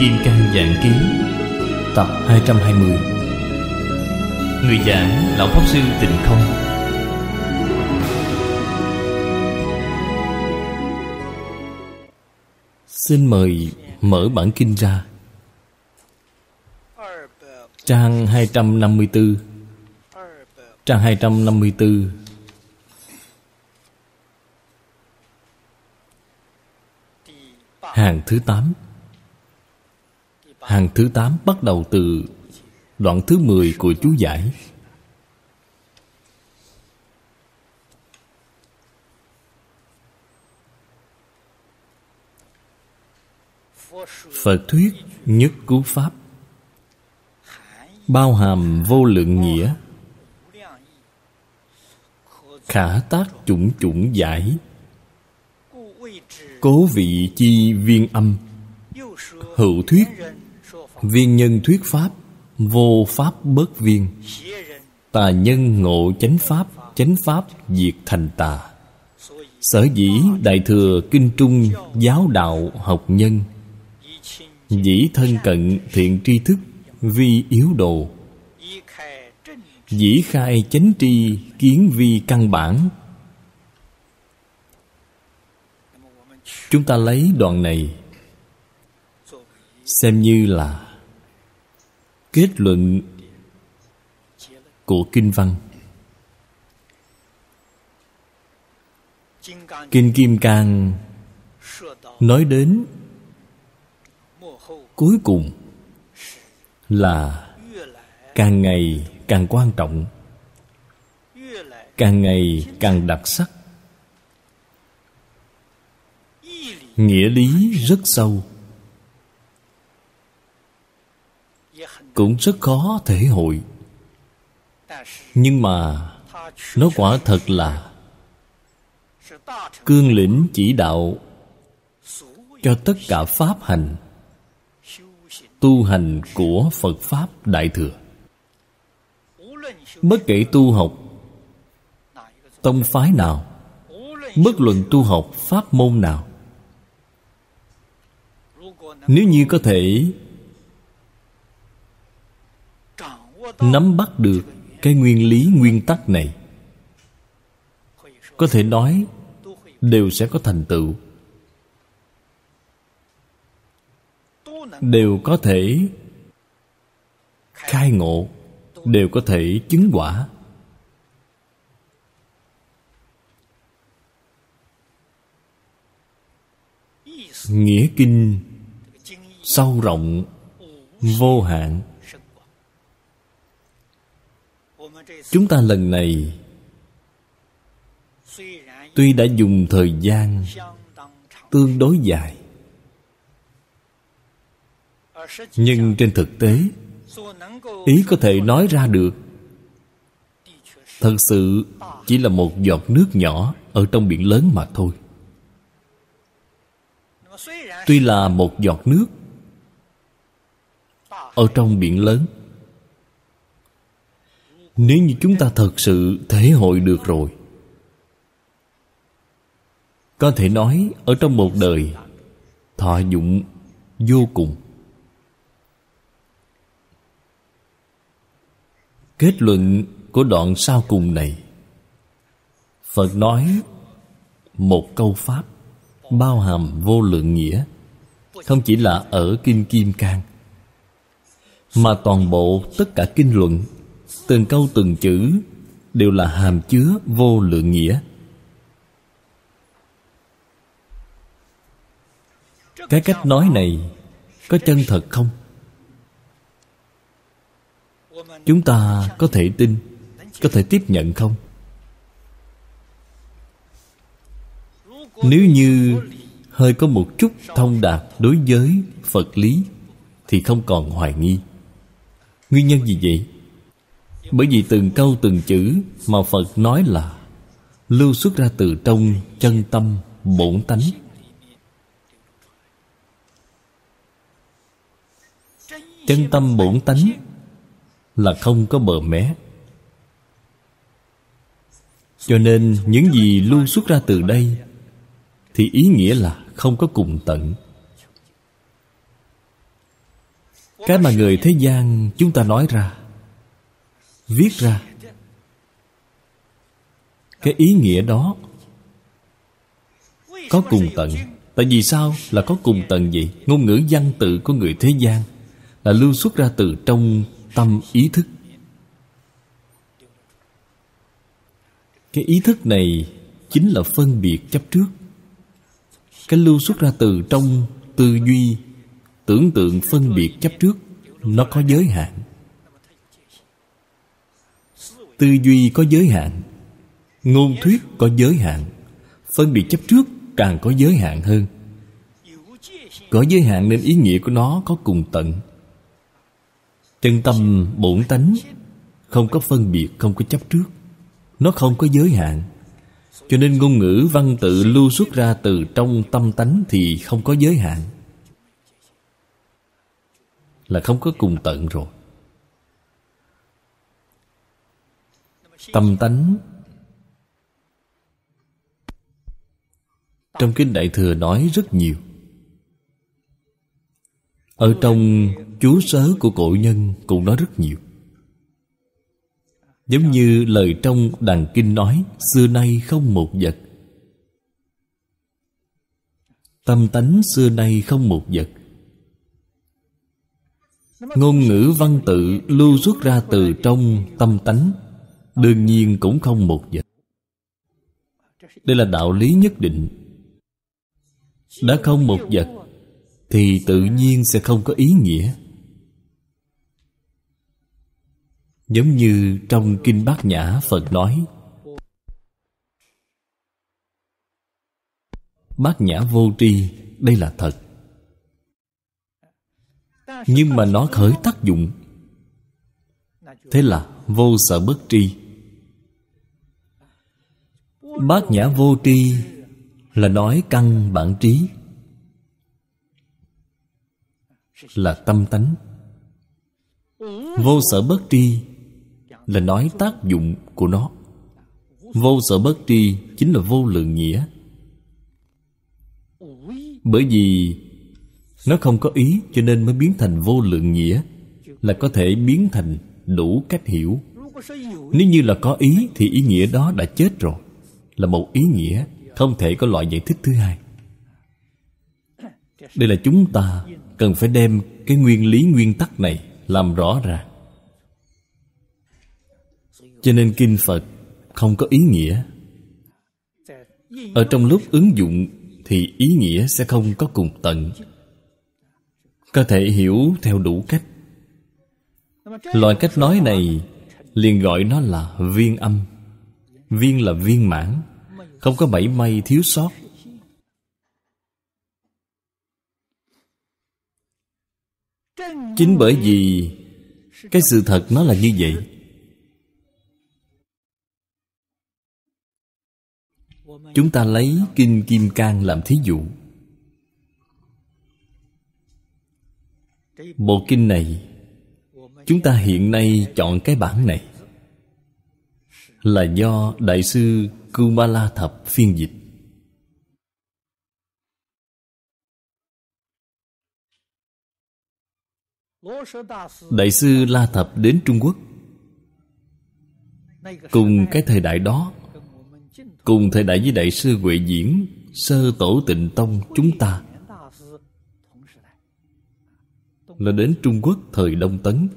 Kim Cang Dạng Ký Tập 220 Người giảng Lão Pháp Sư Tịnh Không Xin mời mở bản kinh ra Trang 254 Trang 254 Hàng thứ 8 Hàng thứ 8 bắt đầu từ đoạn thứ 10 của chú giải Phật thuyết nhất cứu pháp Bao hàm vô lượng nghĩa Khả tác chủng chủng giải Cố vị chi viên âm Hữu thuyết Viên nhân thuyết pháp Vô pháp bớt viên Tà nhân ngộ chánh pháp Chánh pháp diệt thành tà Sở dĩ Đại Thừa Kinh Trung Giáo đạo học nhân Dĩ thân cận thiện tri thức Vi yếu đồ Dĩ khai chánh tri kiến vi căn bản Chúng ta lấy đoạn này Xem như là kết luận của kinh văn kinh kim cang nói đến cuối cùng là càng ngày càng quan trọng càng ngày càng đặc sắc nghĩa lý rất sâu cũng rất khó thể hội nhưng mà nó quả thật là cương lĩnh chỉ đạo cho tất cả pháp hành tu hành của phật pháp đại thừa bất kể tu học tông phái nào bất luận tu học pháp môn nào nếu như có thể nắm bắt được cái nguyên lý nguyên tắc này có thể nói đều sẽ có thành tựu đều có thể khai ngộ đều có thể chứng quả nghĩa kinh sâu rộng vô hạn chúng ta lần này tuy đã dùng thời gian tương đối dài nhưng trên thực tế ý có thể nói ra được thật sự chỉ là một giọt nước nhỏ ở trong biển lớn mà thôi tuy là một giọt nước ở trong biển lớn nếu như chúng ta thật sự thể hội được rồi có thể nói ở trong một đời thọ dụng vô cùng kết luận của đoạn sau cùng này phật nói một câu pháp bao hàm vô lượng nghĩa không chỉ là ở kinh kim cang mà toàn bộ tất cả kinh luận từng câu từng chữ đều là hàm chứa vô lượng nghĩa cái cách nói này có chân thật không chúng ta có thể tin có thể tiếp nhận không nếu như hơi có một chút thông đạt đối với phật lý thì không còn hoài nghi nguyên nhân gì vậy bởi vì từng câu từng chữ mà phật nói là lưu xuất ra từ trong chân tâm bổn tánh chân tâm bổn tánh là không có bờ mé cho nên những gì lưu xuất ra từ đây thì ý nghĩa là không có cùng tận cái mà người thế gian chúng ta nói ra viết ra cái ý nghĩa đó có cùng tận tại vì sao là có cùng tận vậy ngôn ngữ văn tự của người thế gian là lưu xuất ra từ trong tâm ý thức cái ý thức này chính là phân biệt chấp trước cái lưu xuất ra từ trong tư duy tưởng tượng phân biệt chấp trước nó có giới hạn tư duy có giới hạn ngôn thuyết có giới hạn phân biệt chấp trước càng có giới hạn hơn có giới hạn nên ý nghĩa của nó có cùng tận chân tâm bổn tánh không có phân biệt không có chấp trước nó không có giới hạn cho nên ngôn ngữ văn tự lưu xuất ra từ trong tâm tánh thì không có giới hạn là không có cùng tận rồi tâm tánh trong kinh đại thừa nói rất nhiều ở trong chú sớ của cổ nhân cũng nói rất nhiều giống như lời trong đàn kinh nói xưa nay không một vật tâm tánh xưa nay không một vật ngôn ngữ văn tự lưu xuất ra từ trong tâm tánh đương nhiên cũng không một vật đây là đạo lý nhất định đã không một vật thì tự nhiên sẽ không có ý nghĩa giống như trong kinh bát nhã phật nói bát nhã vô tri đây là thật nhưng mà nó khởi tác dụng thế là vô sở bất tri bát nhã vô tri là nói căn bản trí là tâm tánh vô sở bất tri là nói tác dụng của nó vô sở bất tri chính là vô lượng nghĩa bởi vì nó không có ý cho nên mới biến thành vô lượng nghĩa là có thể biến thành đủ cách hiểu nếu như là có ý thì ý nghĩa đó đã chết rồi là một ý nghĩa không thể có loại giải thích thứ hai đây là chúng ta cần phải đem cái nguyên lý nguyên tắc này làm rõ ràng cho nên kinh phật không có ý nghĩa ở trong lúc ứng dụng thì ý nghĩa sẽ không có cùng tận có thể hiểu theo đủ cách loại cách nói này liền gọi nó là viên âm viên là viên mãn không có mảy may thiếu sót chính bởi vì cái sự thật nó là như vậy chúng ta lấy kinh kim cang làm thí dụ bộ kinh này chúng ta hiện nay chọn cái bản này là do đại sư Kumala Thập phiên dịch Đại sư La Thập đến Trung Quốc Cùng cái thời đại đó Cùng thời đại với Đại sư Huệ Diễn Sơ Tổ Tịnh Tông chúng ta Là đến Trung Quốc thời Đông Tấn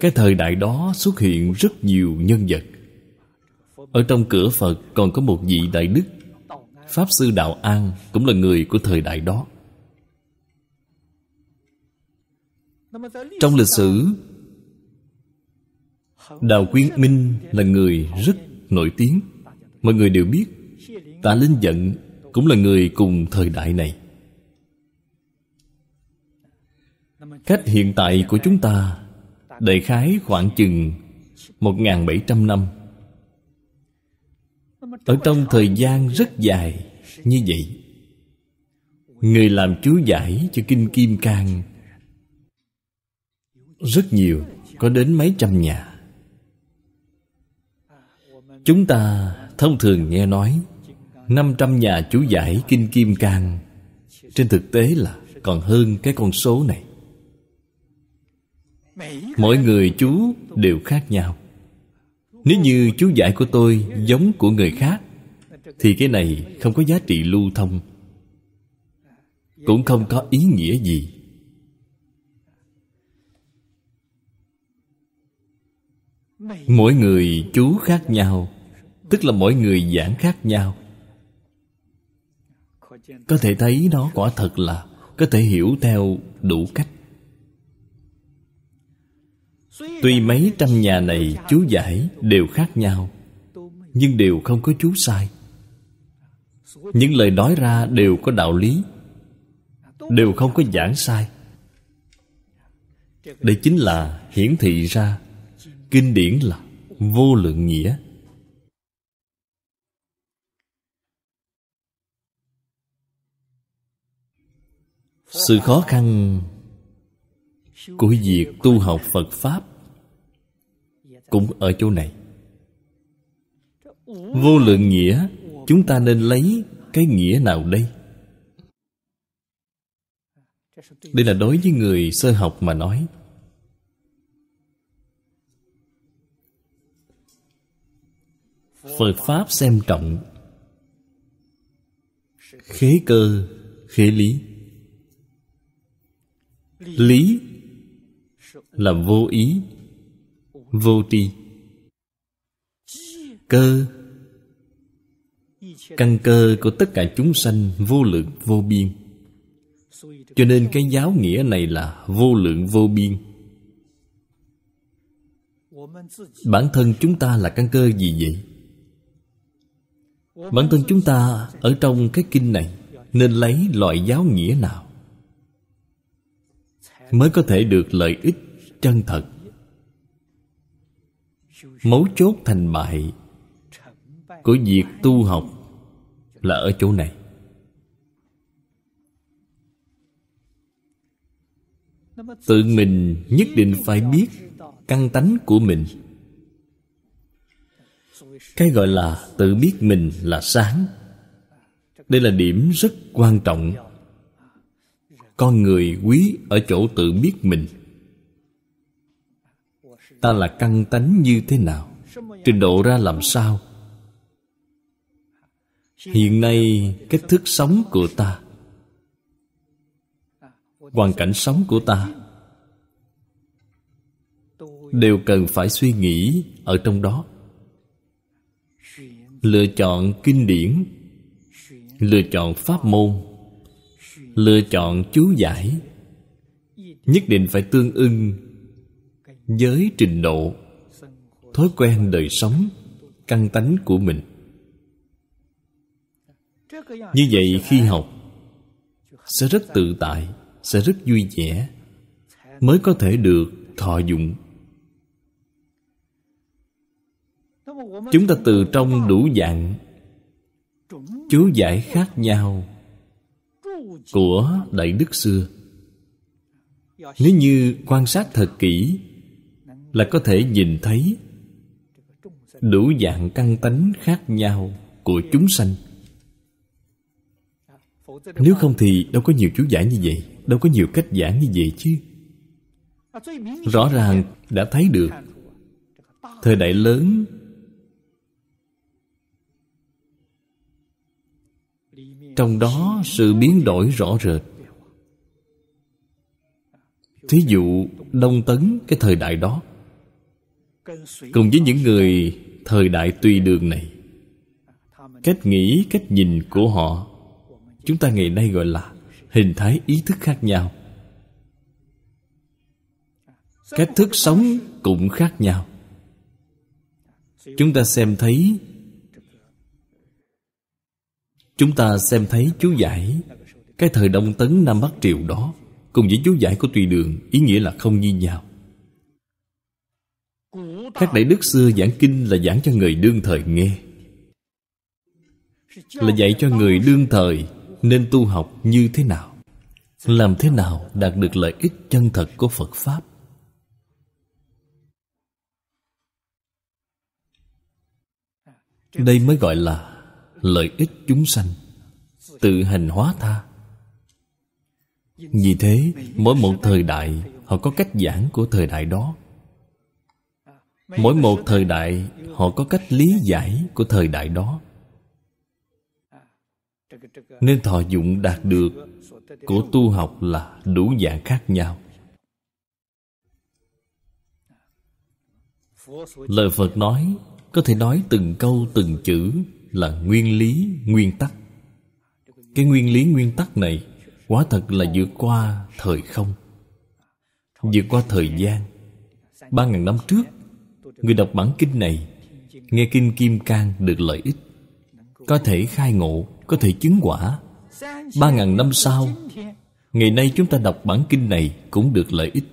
cái thời đại đó xuất hiện rất nhiều nhân vật ở trong cửa phật còn có một vị đại đức pháp sư đạo an cũng là người của thời đại đó trong lịch sử đào quyên minh là người rất nổi tiếng mọi người đều biết tạ linh dận cũng là người cùng thời đại này cách hiện tại của chúng ta Đại khái khoảng chừng 1.700 năm Ở trong thời gian rất dài như vậy Người làm chú giải cho Kinh Kim Cang Rất nhiều Có đến mấy trăm nhà Chúng ta thông thường nghe nói 500 nhà chú giải Kinh Kim Cang Trên thực tế là còn hơn cái con số này mỗi người chú đều khác nhau nếu như chú giải của tôi giống của người khác thì cái này không có giá trị lưu thông cũng không có ý nghĩa gì mỗi người chú khác nhau tức là mỗi người giảng khác nhau có thể thấy nó quả thật là có thể hiểu theo đủ cách Tuy mấy trăm nhà này chú giải đều khác nhau Nhưng đều không có chú sai Những lời nói ra đều có đạo lý Đều không có giảng sai Đây chính là hiển thị ra Kinh điển là vô lượng nghĩa Sự khó khăn của việc tu học phật pháp cũng ở chỗ này vô lượng nghĩa chúng ta nên lấy cái nghĩa nào đây đây là đối với người sơ học mà nói phật pháp xem trọng khế cơ khế lý lý là vô ý vô tri cơ căn cơ của tất cả chúng sanh vô lượng vô biên cho nên cái giáo nghĩa này là vô lượng vô biên bản thân chúng ta là căn cơ gì vậy bản thân chúng ta ở trong cái kinh này nên lấy loại giáo nghĩa nào mới có thể được lợi ích chân thật mấu chốt thành bại của việc tu học là ở chỗ này tự mình nhất định phải biết căn tánh của mình cái gọi là tự biết mình là sáng đây là điểm rất quan trọng con người quý ở chỗ tự biết mình ta là căng tánh như thế nào trình độ ra làm sao hiện nay cách thức sống của ta hoàn cảnh sống của ta đều cần phải suy nghĩ ở trong đó lựa chọn kinh điển lựa chọn pháp môn lựa chọn chú giải nhất định phải tương ưng với trình độ thói quen đời sống căn tánh của mình như vậy khi học sẽ rất tự tại sẽ rất vui vẻ mới có thể được thọ dụng chúng ta từ trong đủ dạng chú giải khác nhau của đại đức xưa nếu như quan sát thật kỹ là có thể nhìn thấy đủ dạng căn tánh khác nhau của chúng sanh nếu không thì đâu có nhiều chú giải như vậy đâu có nhiều cách giảng như vậy chứ rõ ràng đã thấy được thời đại lớn trong đó sự biến đổi rõ rệt thí dụ đông tấn cái thời đại đó cùng với những người thời đại tùy đường này cách nghĩ cách nhìn của họ chúng ta ngày nay gọi là hình thái ý thức khác nhau cách thức sống cũng khác nhau chúng ta xem thấy chúng ta xem thấy chú giải cái thời đông tấn nam bắc triều đó cùng với chú giải của tùy đường ý nghĩa là không như nhau các đại đức xưa giảng kinh là giảng cho người đương thời nghe Là dạy cho người đương thời Nên tu học như thế nào Làm thế nào đạt được lợi ích chân thật của Phật Pháp Đây mới gọi là lợi ích chúng sanh Tự hành hóa tha Vì thế mỗi một thời đại Họ có cách giảng của thời đại đó mỗi một thời đại họ có cách lý giải của thời đại đó nên thọ dụng đạt được của tu học là đủ dạng khác nhau lời phật nói có thể nói từng câu từng chữ là nguyên lý nguyên tắc cái nguyên lý nguyên tắc này quả thật là vượt qua thời không vượt qua thời gian ba ngàn năm trước Người đọc bản kinh này Nghe kinh Kim Cang được lợi ích Có thể khai ngộ Có thể chứng quả Ba ngàn năm sau Ngày nay chúng ta đọc bản kinh này Cũng được lợi ích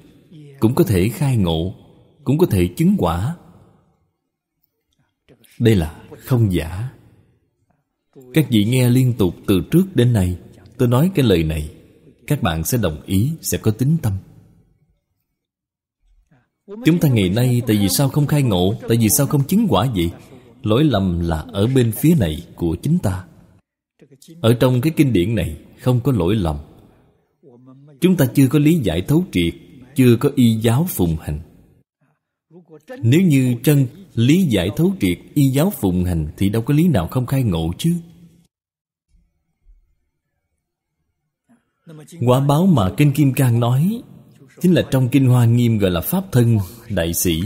Cũng có thể khai ngộ Cũng có thể chứng quả Đây là không giả Các vị nghe liên tục từ trước đến nay Tôi nói cái lời này Các bạn sẽ đồng ý Sẽ có tính tâm Chúng ta ngày nay tại vì sao không khai ngộ Tại vì sao không chứng quả vậy Lỗi lầm là ở bên phía này của chính ta Ở trong cái kinh điển này không có lỗi lầm Chúng ta chưa có lý giải thấu triệt Chưa có y giáo phụng hành Nếu như chân lý giải thấu triệt Y giáo phụng hành Thì đâu có lý nào không khai ngộ chứ Quả báo mà Kinh Kim Cang nói chính là trong kinh hoa nghiêm gọi là pháp thân đại sĩ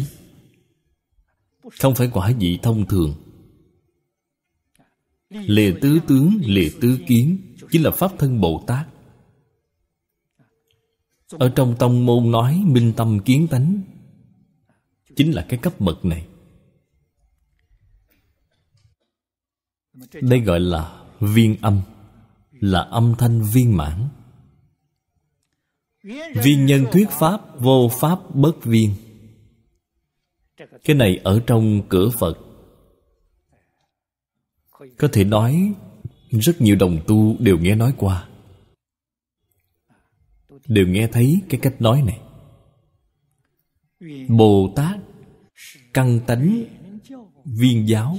không phải quả vị thông thường lìa tứ tướng lìa tứ kiến chính là pháp thân bồ tát ở trong tông môn nói minh tâm kiến tánh chính là cái cấp bậc này đây gọi là viên âm là âm thanh viên mãn viên nhân thuyết pháp vô pháp bất viên cái này ở trong cửa phật có thể nói rất nhiều đồng tu đều nghe nói qua đều nghe thấy cái cách nói này bồ tát căn tánh viên giáo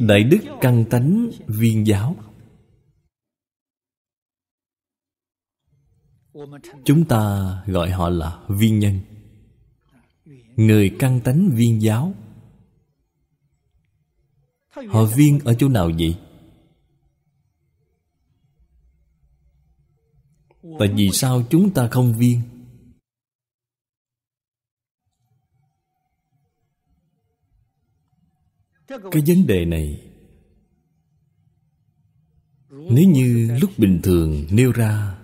đại đức căn tánh viên giáo chúng ta gọi họ là viên nhân người căn tánh viên giáo họ viên ở chỗ nào vậy tại vì sao chúng ta không viên cái vấn đề này nếu như lúc bình thường nêu ra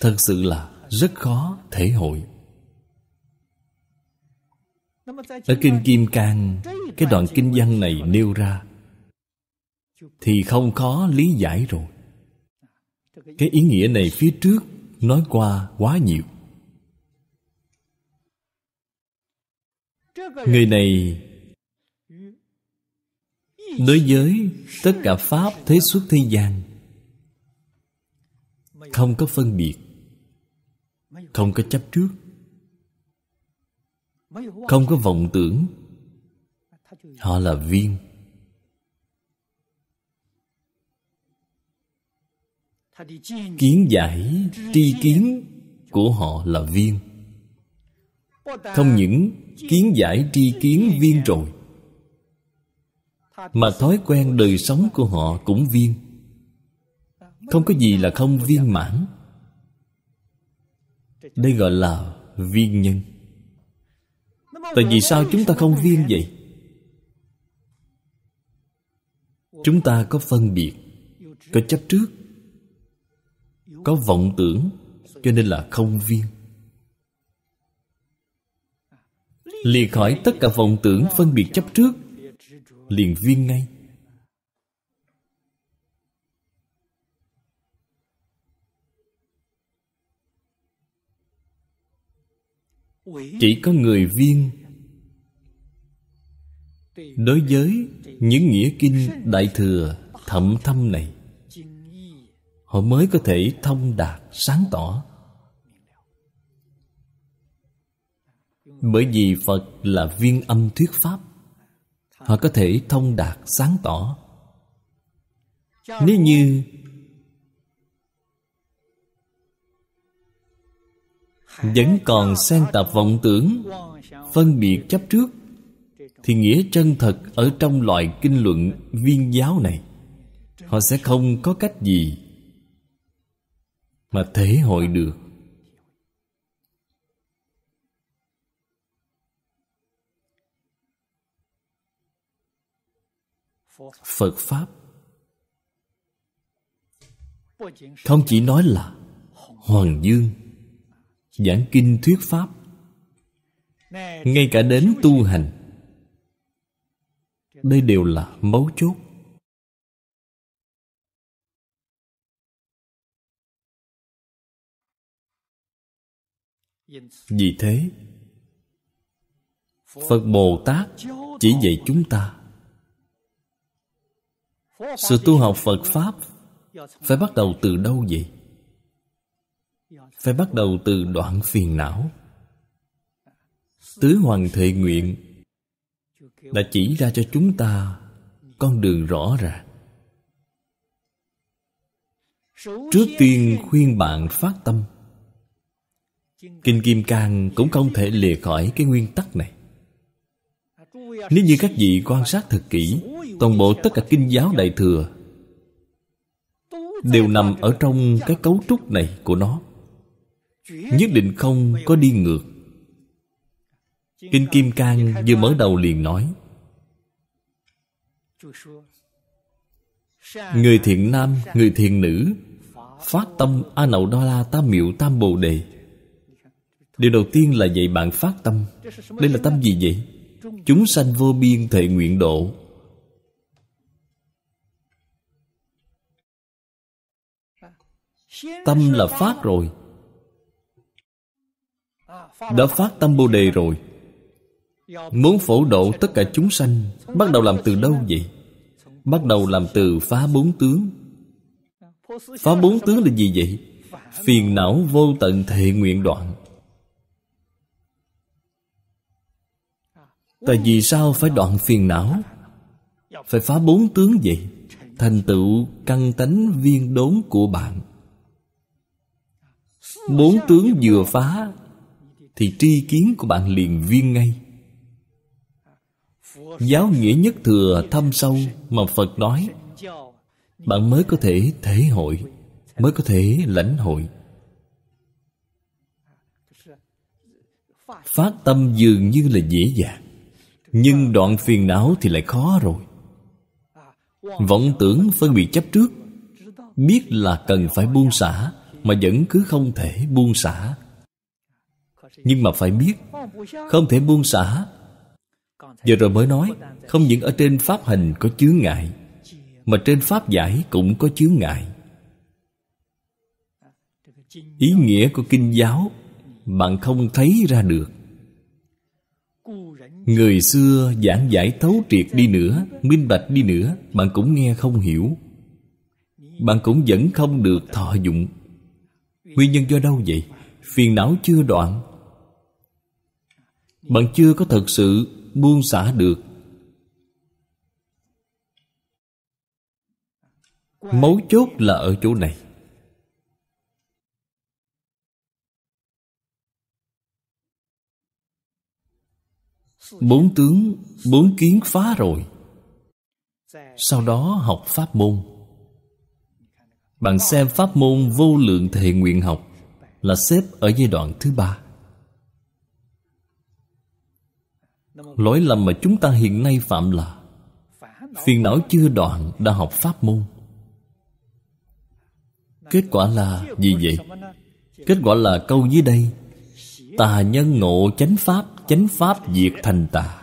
thật sự là rất khó thể hội ở kinh kim cang cái đoạn kinh văn này nêu ra thì không khó lý giải rồi cái ý nghĩa này phía trước nói qua quá nhiều người này Đối với tất cả Pháp thế xuất thế gian Không có phân biệt Không có chấp trước Không có vọng tưởng Họ là viên Kiến giải tri kiến của họ là viên Không những kiến giải tri kiến viên rồi mà thói quen đời sống của họ cũng viên không có gì là không viên mãn đây gọi là viên nhân tại vì sao chúng ta không viên vậy chúng ta có phân biệt có chấp trước có vọng tưởng cho nên là không viên liệt khỏi tất cả vọng tưởng phân biệt chấp trước liền viên ngay chỉ có người viên đối với những nghĩa kinh đại thừa thậm thâm này họ mới có thể thông đạt sáng tỏ bởi vì phật là viên âm thuyết pháp họ có thể thông đạt sáng tỏ nếu như vẫn còn xen tạp vọng tưởng phân biệt chấp trước thì nghĩa chân thật ở trong loại kinh luận viên giáo này họ sẽ không có cách gì mà thể hội được phật pháp không chỉ nói là hoàng dương giảng kinh thuyết pháp ngay cả đến tu hành đây đều là mấu chốt vì thế phật bồ tát chỉ dạy chúng ta sự tu học phật pháp phải bắt đầu từ đâu vậy phải bắt đầu từ đoạn phiền não tứ hoàng thệ nguyện đã chỉ ra cho chúng ta con đường rõ ràng trước tiên khuyên bạn phát tâm kinh kim cang cũng không thể lìa khỏi cái nguyên tắc này nếu như các vị quan sát thật kỹ Toàn bộ tất cả kinh giáo đại thừa Đều nằm ở trong cái cấu trúc này của nó Nhất định không có đi ngược Kinh Kim Cang vừa mở đầu liền nói Người thiện nam, người thiện nữ Phát tâm A Nậu Đo La Tam Miệu Tam Bồ Đề Điều đầu tiên là dạy bạn phát tâm Đây là tâm gì vậy? Chúng sanh vô biên thệ nguyện độ Tâm là phát rồi Đã phát tâm Bồ Đề rồi Muốn phổ độ tất cả chúng sanh Bắt đầu làm từ đâu vậy? Bắt đầu làm từ phá bốn tướng Phá bốn tướng là gì vậy? Phiền não vô tận thệ nguyện đoạn Tại vì sao phải đoạn phiền não Phải phá bốn tướng vậy Thành tựu căn tánh viên đốn của bạn Bốn tướng vừa phá Thì tri kiến của bạn liền viên ngay Giáo nghĩa nhất thừa thâm sâu Mà Phật nói Bạn mới có thể thể hội Mới có thể lãnh hội Phát tâm dường như là dễ dàng nhưng đoạn phiền não thì lại khó rồi vọng tưởng phân biệt chấp trước biết là cần phải buông xả mà vẫn cứ không thể buông xả nhưng mà phải biết không thể buông xả giờ rồi mới nói không những ở trên pháp hành có chướng ngại mà trên pháp giải cũng có chướng ngại ý nghĩa của kinh giáo bạn không thấy ra được Người xưa giảng giải thấu triệt đi nữa Minh bạch đi nữa Bạn cũng nghe không hiểu Bạn cũng vẫn không được thọ dụng Nguyên nhân do đâu vậy? Phiền não chưa đoạn Bạn chưa có thật sự buông xả được Mấu chốt là ở chỗ này Bốn tướng Bốn kiến phá rồi Sau đó học pháp môn Bạn xem pháp môn vô lượng thệ nguyện học Là xếp ở giai đoạn thứ ba Lỗi lầm mà chúng ta hiện nay phạm là Phiền não chưa đoạn đã học pháp môn Kết quả là gì vậy? Kết quả là câu dưới đây Tà nhân ngộ chánh pháp chánh pháp diệt thành tà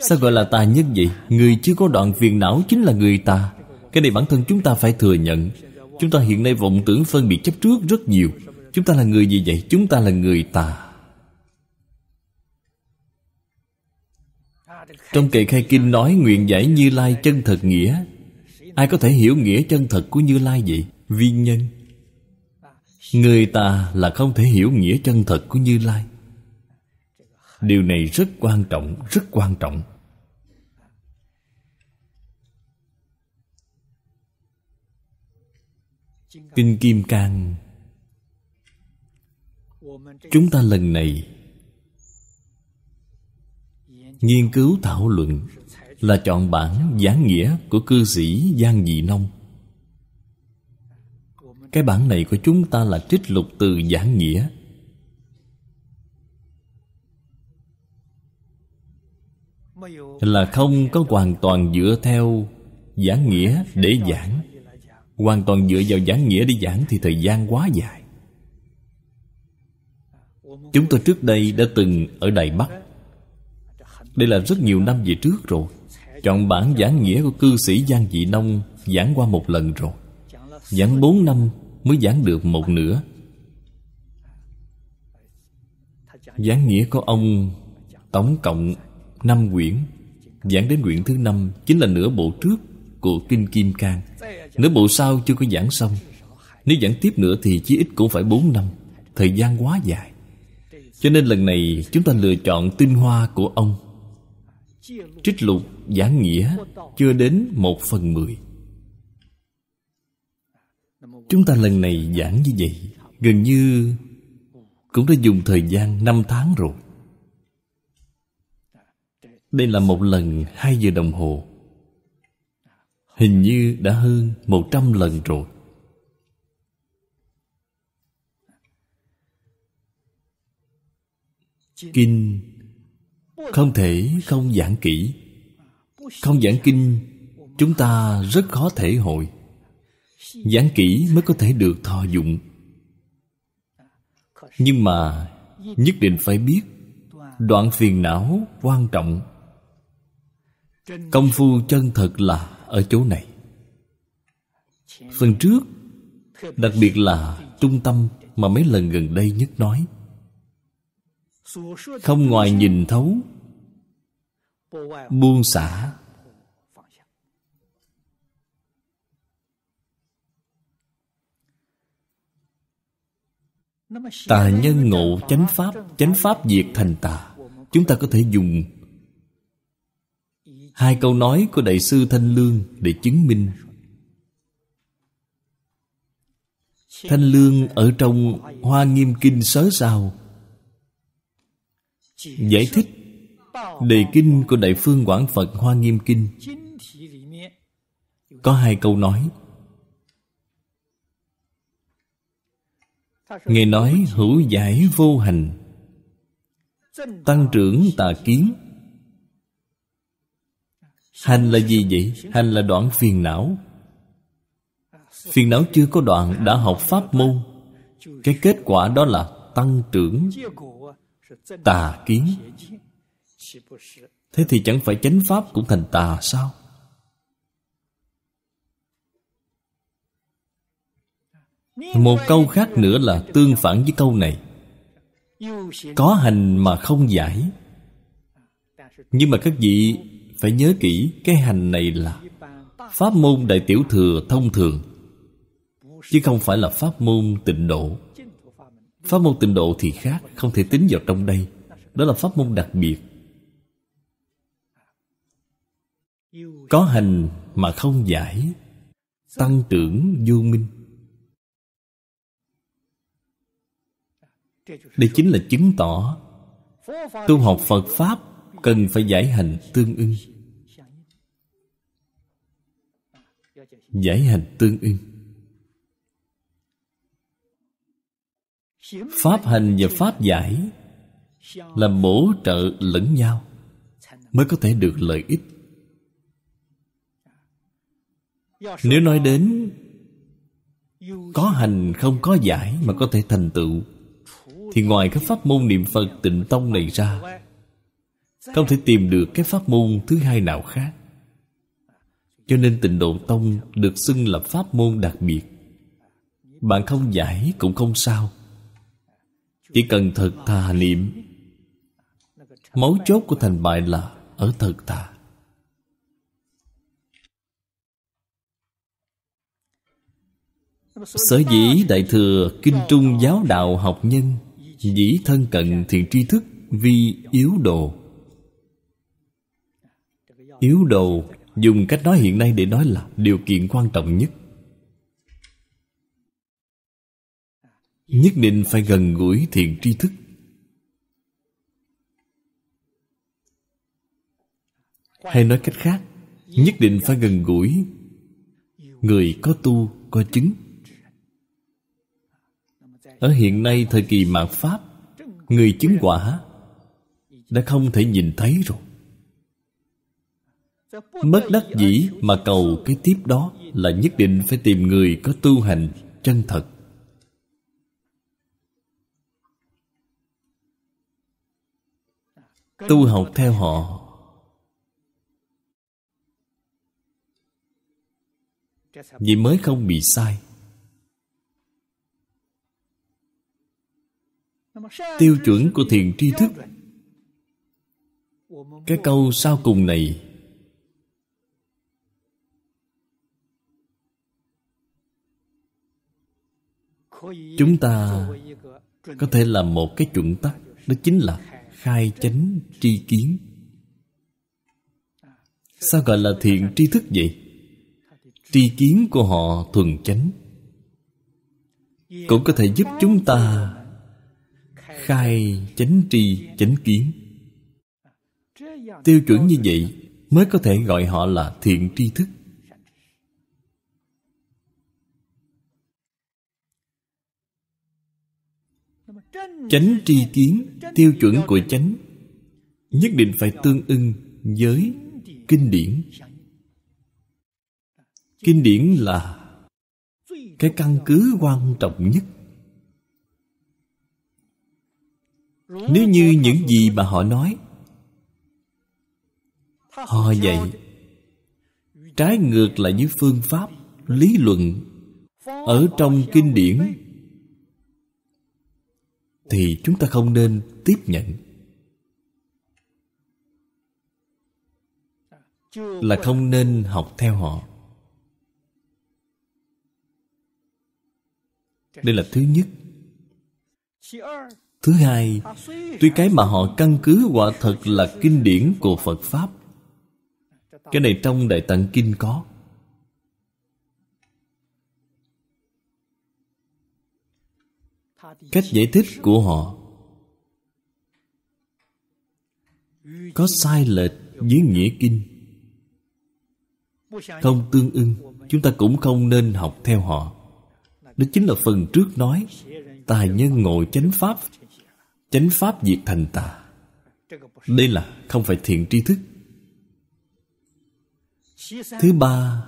Sao gọi là tà nhân vậy? Người chưa có đoạn phiền não chính là người tà Cái này bản thân chúng ta phải thừa nhận Chúng ta hiện nay vọng tưởng phân biệt chấp trước rất nhiều Chúng ta là người gì vậy? Chúng ta là người tà Trong kệ khai kinh nói nguyện giải Như Lai chân thật nghĩa Ai có thể hiểu nghĩa chân thật của Như Lai vậy? Viên nhân Người tà là không thể hiểu nghĩa chân thật của Như Lai điều này rất quan trọng rất quan trọng kinh kim cang chúng ta lần này nghiên cứu thảo luận là chọn bản giảng nghĩa của cư sĩ giang dị nông cái bản này của chúng ta là trích lục từ giảng nghĩa là không có hoàn toàn dựa theo giảng nghĩa để giảng hoàn toàn dựa vào giảng nghĩa để giảng thì thời gian quá dài chúng tôi trước đây đã từng ở đài bắc đây là rất nhiều năm về trước rồi chọn bản giảng nghĩa của cư sĩ giang dị nông giảng qua một lần rồi giảng bốn năm mới giảng được một nửa giảng nghĩa của ông tổng cộng năm quyển giảng đến quyển thứ năm chính là nửa bộ trước của kinh kim cang nửa bộ sau chưa có giảng xong nếu giảng tiếp nữa thì chí ít cũng phải bốn năm thời gian quá dài cho nên lần này chúng ta lựa chọn tinh hoa của ông trích lục giảng nghĩa chưa đến một phần mười chúng ta lần này giảng như vậy gần như cũng đã dùng thời gian năm tháng rồi đây là một lần hai giờ đồng hồ Hình như đã hơn một trăm lần rồi Kinh không thể không giảng kỹ Không giảng kinh Chúng ta rất khó thể hội Giảng kỹ mới có thể được thọ dụng Nhưng mà Nhất định phải biết Đoạn phiền não quan trọng công phu chân thật là ở chỗ này phần trước đặc biệt là trung tâm mà mấy lần gần đây nhất nói không ngoài nhìn thấu buông xả tà nhân ngộ chánh pháp chánh pháp diệt thành tà chúng ta có thể dùng hai câu nói của đại sư thanh lương để chứng minh thanh lương ở trong hoa nghiêm kinh sớ sao giải thích đề kinh của đại phương quảng phật hoa nghiêm kinh có hai câu nói nghe nói hữu giải vô hành tăng trưởng tà kiến Hành là gì vậy? Hành là đoạn phiền não Phiền não chưa có đoạn đã học pháp môn Cái kết quả đó là tăng trưởng Tà kiến Thế thì chẳng phải chánh pháp cũng thành tà sao? Một câu khác nữa là tương phản với câu này Có hành mà không giải Nhưng mà các vị phải nhớ kỹ cái hành này là pháp môn đại tiểu thừa thông thường chứ không phải là pháp môn tịnh độ pháp môn tịnh độ thì khác không thể tính vào trong đây đó là pháp môn đặc biệt có hành mà không giải tăng trưởng vô minh đây chính là chứng tỏ tu học phật pháp cần phải giải hành tương ưng giải hành tương ưng pháp hành và pháp giải là bổ trợ lẫn nhau mới có thể được lợi ích nếu nói đến có hành không có giải mà có thể thành tựu thì ngoài các pháp môn niệm phật tịnh tông này ra không thể tìm được cái pháp môn thứ hai nào khác cho nên tịnh độ tông được xưng là pháp môn đặc biệt bạn không giải cũng không sao chỉ cần thật thà niệm mấu chốt của thành bại là ở thật thà sở dĩ đại thừa kinh trung giáo đạo học nhân dĩ thân cận thiện tri thức vi yếu đồ yếu đầu dùng cách nói hiện nay để nói là điều kiện quan trọng nhất nhất định phải gần gũi thiện tri thức hay nói cách khác nhất định phải gần gũi người có tu có chứng ở hiện nay thời kỳ mạt pháp người chứng quả đã không thể nhìn thấy rồi Mất đắc dĩ mà cầu cái tiếp đó Là nhất định phải tìm người có tu hành chân thật Tu học theo họ Vì mới không bị sai Tiêu chuẩn của thiền tri thức Cái câu sau cùng này chúng ta có thể làm một cái chuẩn tắc đó chính là khai chánh tri kiến sao gọi là thiện tri thức vậy tri kiến của họ thuần chánh cũng có thể giúp chúng ta khai chánh tri chánh kiến tiêu chuẩn như vậy mới có thể gọi họ là thiện tri thức chánh tri kiến tiêu chuẩn của chánh nhất định phải tương ưng với kinh điển kinh điển là cái căn cứ quan trọng nhất nếu như những gì mà họ nói họ dạy trái ngược lại với phương pháp lý luận ở trong kinh điển thì chúng ta không nên tiếp nhận là không nên học theo họ đây là thứ nhất thứ hai tuy cái mà họ căn cứ quả thật là kinh điển của phật pháp cái này trong đại tạng kinh có cách giải thích của họ có sai lệch với nghĩa kinh không tương ưng chúng ta cũng không nên học theo họ đó chính là phần trước nói tài nhân ngồi chánh pháp chánh pháp diệt thành tà đây là không phải thiện tri thức thứ ba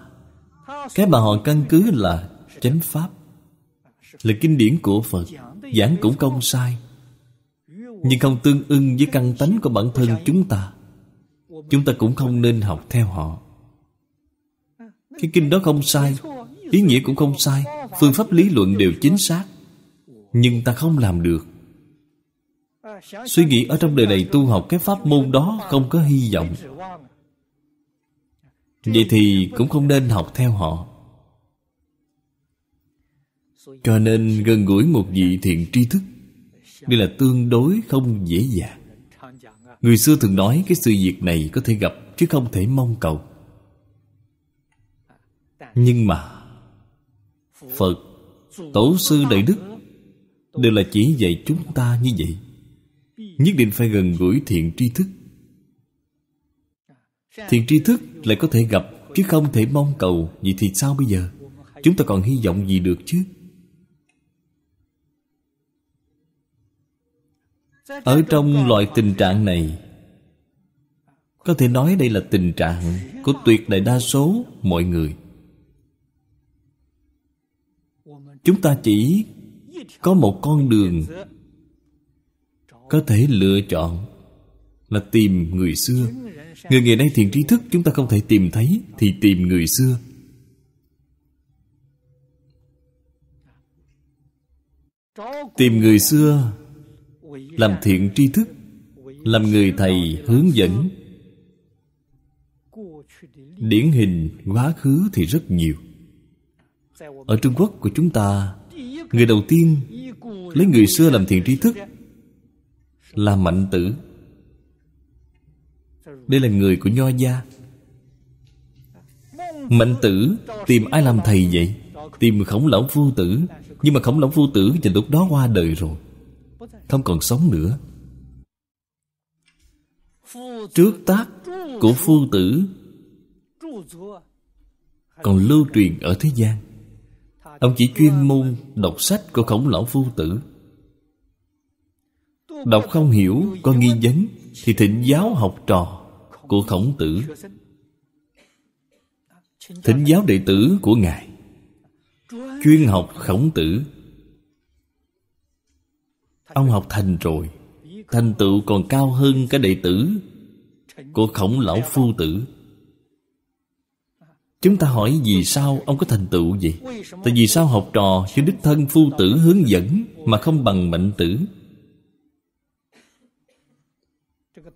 cái mà họ căn cứ là chánh pháp là kinh điển của phật giảng cũng không sai nhưng không tương ưng với căn tánh của bản thân chúng ta chúng ta cũng không nên học theo họ cái kinh đó không sai ý nghĩa cũng không sai phương pháp lý luận đều chính xác nhưng ta không làm được suy nghĩ ở trong đời này tu học cái pháp môn đó không có hy vọng vậy thì cũng không nên học theo họ cho nên gần gũi một vị thiện tri thức Đây là tương đối không dễ dàng Người xưa thường nói cái sự việc này có thể gặp Chứ không thể mong cầu Nhưng mà Phật Tổ sư Đại Đức Đều là chỉ dạy chúng ta như vậy Nhất định phải gần gũi thiện tri thức Thiện tri thức lại có thể gặp Chứ không thể mong cầu Vậy thì sao bây giờ Chúng ta còn hy vọng gì được chứ ở trong loại tình trạng này có thể nói đây là tình trạng của tuyệt đại đa số mọi người chúng ta chỉ có một con đường có thể lựa chọn là tìm người xưa người ngày nay thiền trí thức chúng ta không thể tìm thấy thì tìm người xưa tìm người xưa làm thiện tri thức làm người thầy hướng dẫn điển hình quá khứ thì rất nhiều ở trung quốc của chúng ta người đầu tiên lấy người xưa làm thiện tri thức là mạnh tử đây là người của nho gia mạnh tử tìm ai làm thầy vậy tìm khổng lão phu tử nhưng mà khổng lão phu tử thì lúc đó qua đời rồi không còn sống nữa trước tác của phu tử còn lưu truyền ở thế gian ông chỉ chuyên môn đọc sách của khổng lão phu tử đọc không hiểu có nghi vấn thì thỉnh giáo học trò của khổng tử thỉnh giáo đệ tử của ngài chuyên học khổng tử ông học thành rồi thành tựu còn cao hơn cái đệ tử của khổng lão phu tử chúng ta hỏi vì sao ông có thành tựu vậy tại vì sao học trò cho đích thân phu tử hướng dẫn mà không bằng mệnh tử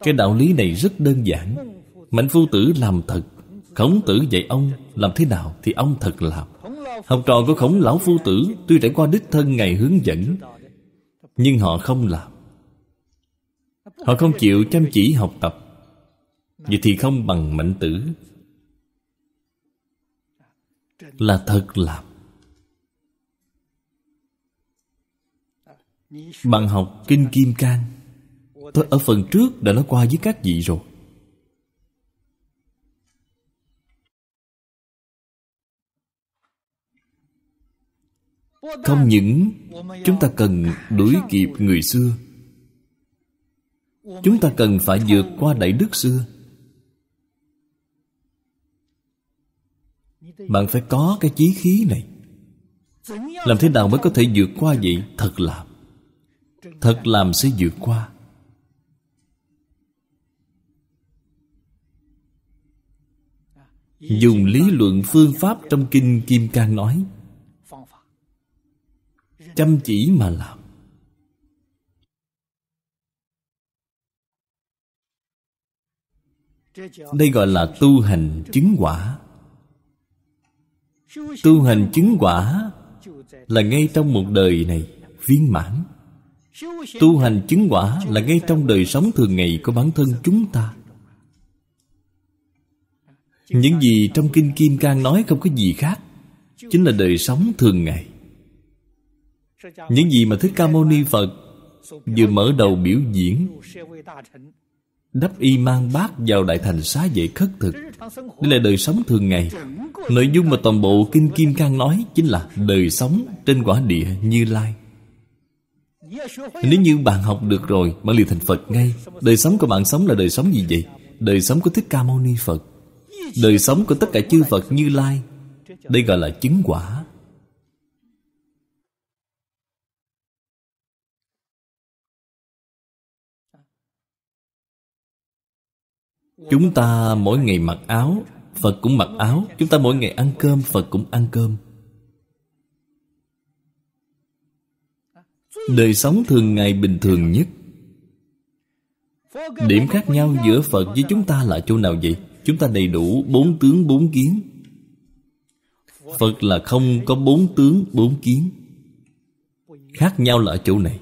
cái đạo lý này rất đơn giản mệnh phu tử làm thật khổng tử dạy ông làm thế nào thì ông thật làm học trò của khổng lão phu tử tuy trải qua đích thân ngày hướng dẫn nhưng họ không làm họ không chịu chăm chỉ học tập vậy thì không bằng mạnh tử là thật làm bằng học kinh kim cang tôi ở phần trước đã nói qua với các vị rồi không những chúng ta cần đuổi kịp người xưa chúng ta cần phải vượt qua đại đức xưa bạn phải có cái chí khí này làm thế nào mới có thể vượt qua vậy thật làm thật làm sẽ vượt qua dùng lý luận phương pháp trong kinh kim cang nói chăm chỉ mà làm đây gọi là tu hành chứng quả tu hành chứng quả là ngay trong một đời này viên mãn tu hành chứng quả là ngay trong đời sống thường ngày của bản thân chúng ta những gì trong kinh kim cang nói không có gì khác chính là đời sống thường ngày những gì mà thích ca mâu ni phật vừa mở đầu biểu diễn đắp y mang bát vào đại thành xá vệ khất thực đây là đời sống thường ngày nội dung mà toàn bộ kinh kim cang nói chính là đời sống trên quả địa như lai nếu như bạn học được rồi bạn liền thành phật ngay đời sống của bạn sống là đời sống gì vậy đời sống của thích ca mâu ni phật đời sống của tất cả chư phật như lai đây gọi là chứng quả chúng ta mỗi ngày mặc áo phật cũng mặc áo chúng ta mỗi ngày ăn cơm phật cũng ăn cơm đời sống thường ngày bình thường nhất điểm khác nhau giữa phật với chúng ta là chỗ nào vậy chúng ta đầy đủ bốn tướng bốn kiến phật là không có bốn tướng bốn kiến khác nhau là ở chỗ này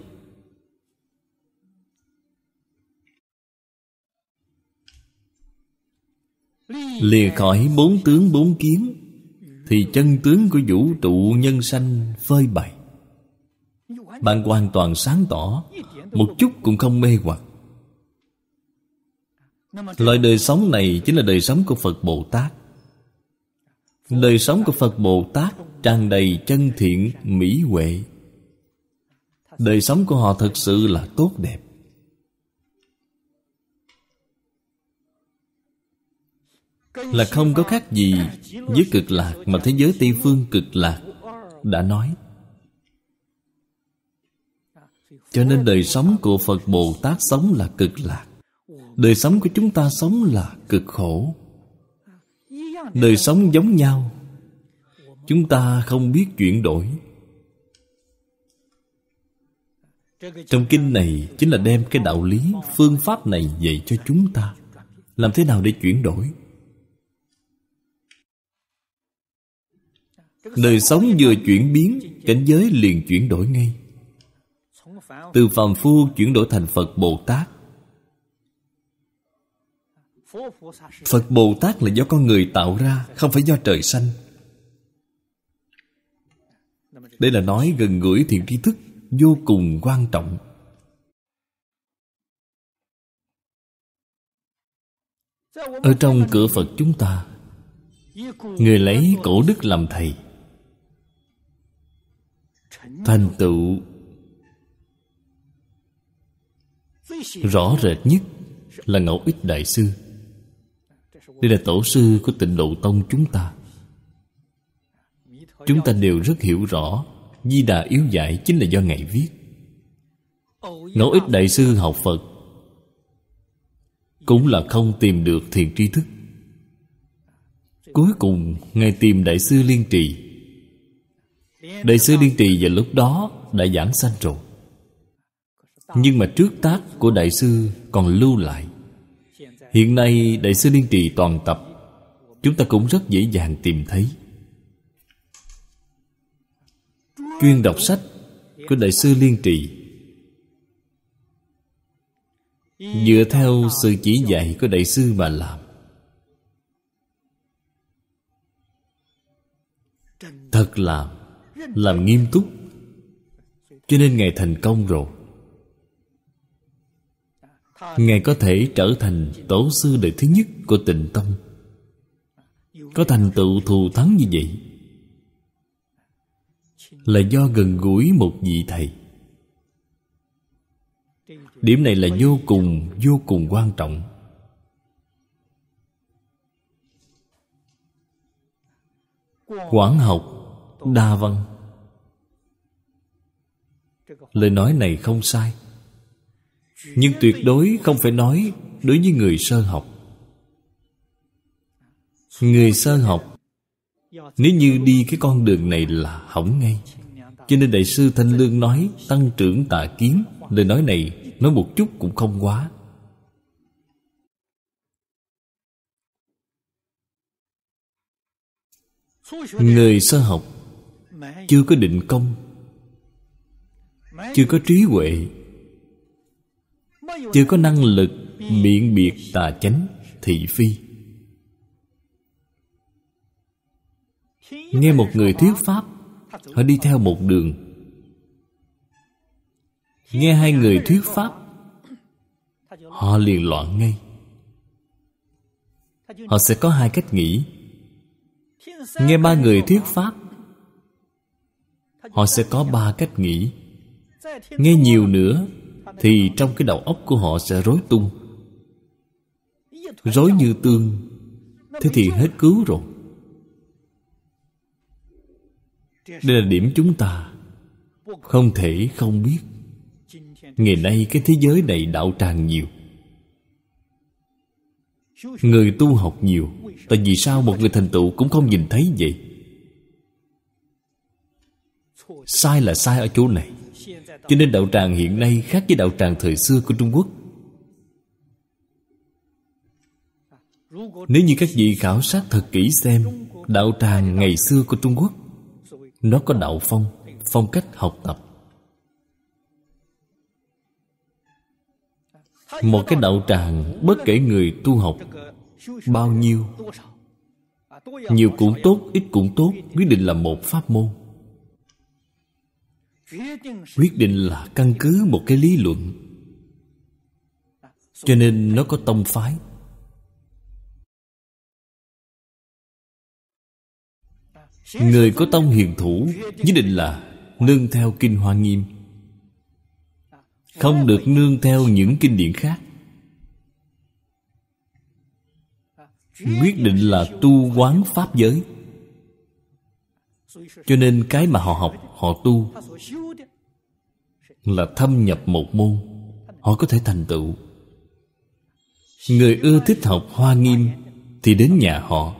lìa khỏi bốn tướng bốn kiến thì chân tướng của vũ trụ nhân sanh phơi bày bạn hoàn toàn sáng tỏ một chút cũng không mê hoặc loại đời sống này chính là đời sống của phật bồ tát đời sống của phật bồ tát tràn đầy chân thiện mỹ huệ đời sống của họ thật sự là tốt đẹp là không có khác gì với cực lạc mà thế giới tây phương cực lạc đã nói cho nên đời sống của phật bồ tát sống là cực lạc đời sống của chúng ta sống là cực khổ đời sống giống nhau chúng ta không biết chuyển đổi trong kinh này chính là đem cái đạo lý phương pháp này dạy cho chúng ta làm thế nào để chuyển đổi Đời sống vừa chuyển biến Cảnh giới liền chuyển đổi ngay Từ phàm phu chuyển đổi thành Phật Bồ Tát Phật Bồ Tát là do con người tạo ra Không phải do trời sanh Đây là nói gần gũi thiện tri thức Vô cùng quan trọng Ở trong cửa Phật chúng ta Người lấy cổ đức làm thầy thành tựu rõ rệt nhất là ngẫu ích đại sư đây là tổ sư của tịnh độ tông chúng ta chúng ta đều rất hiểu rõ di đà yếu dạy chính là do ngài viết ngẫu ích đại sư học phật cũng là không tìm được thiền tri thức cuối cùng ngài tìm đại sư liên trì Đại sư liên trì vào lúc đó đã giảng sanh rồi Nhưng mà trước tác của Đại sư còn lưu lại Hiện nay Đại sư liên trì toàn tập Chúng ta cũng rất dễ dàng tìm thấy Chuyên đọc sách của Đại sư Liên Trì Dựa theo sự chỉ dạy của Đại sư mà làm Thật làm làm nghiêm túc cho nên ngài thành công rồi ngài có thể trở thành tổ sư đời thứ nhất của tịnh tông có thành tựu thù thắng như vậy là do gần gũi một vị thầy điểm này là vô cùng vô cùng quan trọng quảng học đa văn lời nói này không sai nhưng tuyệt đối không phải nói đối với người sơ học người sơ học nếu như đi cái con đường này là hỏng ngay cho nên đại sư thanh lương nói tăng trưởng tà kiến lời nói này nói một chút cũng không quá người sơ học chưa có định công chưa có trí huệ chưa có năng lực biện biệt tà chánh thị phi nghe một người thuyết pháp họ đi theo một đường nghe hai người thuyết pháp họ liền loạn ngay họ sẽ có hai cách nghĩ nghe ba người thuyết pháp họ sẽ có ba cách nghĩ nghe nhiều nữa thì trong cái đầu óc của họ sẽ rối tung rối như tương thế thì hết cứu rồi đây là điểm chúng ta không thể không biết ngày nay cái thế giới này đạo tràng nhiều người tu học nhiều tại vì sao một người thành tựu cũng không nhìn thấy vậy sai là sai ở chỗ này cho nên đạo tràng hiện nay khác với đạo tràng thời xưa của Trung Quốc Nếu như các vị khảo sát thật kỹ xem Đạo tràng ngày xưa của Trung Quốc Nó có đạo phong Phong cách học tập Một cái đạo tràng Bất kể người tu học Bao nhiêu Nhiều cũng tốt, ít cũng tốt Quyết định là một pháp môn quyết định là căn cứ một cái lý luận cho nên nó có tông phái người có tông hiền thủ nhất định là nương theo kinh hoa nghiêm không được nương theo những kinh điển khác quyết định là tu quán pháp giới cho nên cái mà họ học họ tu là thâm nhập một môn họ có thể thành tựu người ưa thích học hoa nghiêm thì đến nhà họ